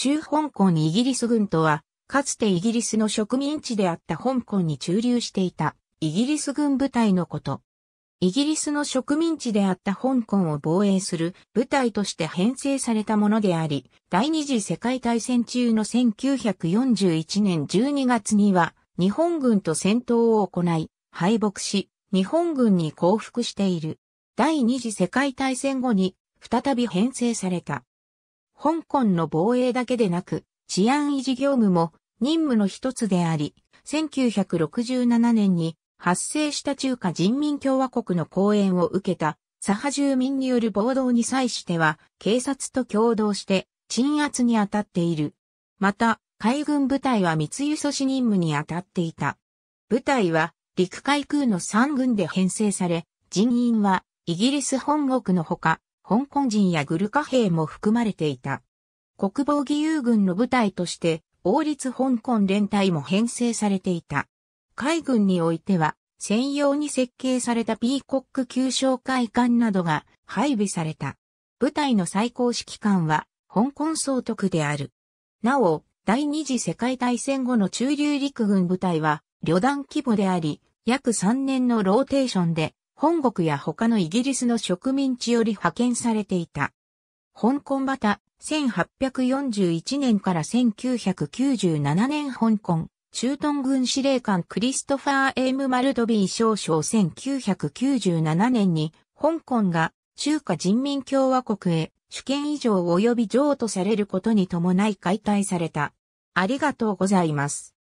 中香港イギリス軍とは、かつてイギリスの植民地であった香港に駐留していたイギリス軍部隊のこと。イギリスの植民地であった香港を防衛する部隊として編成されたものであり、第二次世界大戦中の1941年12月には日本軍と戦闘を行い、敗北し、日本軍に降伏している。第二次世界大戦後に再び編成された。香港の防衛だけでなく、治安維持業務も任務の一つであり、1967年に発生した中華人民共和国の公演を受けた左派住民による暴動に際しては、警察と共同して鎮圧に当たっている。また、海軍部隊は密輸阻止任務に当たっていた。部隊は陸海空の三軍で編成され、人員はイギリス本国のほか、香港人やグルカ兵も含まれていた。国防義勇軍の部隊として、王立香港連隊も編成されていた。海軍においては、専用に設計されたピーコック旧哨会館などが配備された。部隊の最高指揮官は、香港総督である。なお、第二次世界大戦後の中流陸軍部隊は、旅団規模であり、約3年のローテーションで本国や他のイギリスの植民地より派遣されていた。香港バタ、1841年から1997年香港、駐屯軍司令官クリストファー・エイム・マルドビー少将1997年に、香港が中華人民共和国へ主権以上及び譲渡されることに伴い解体された。ありがとうございます。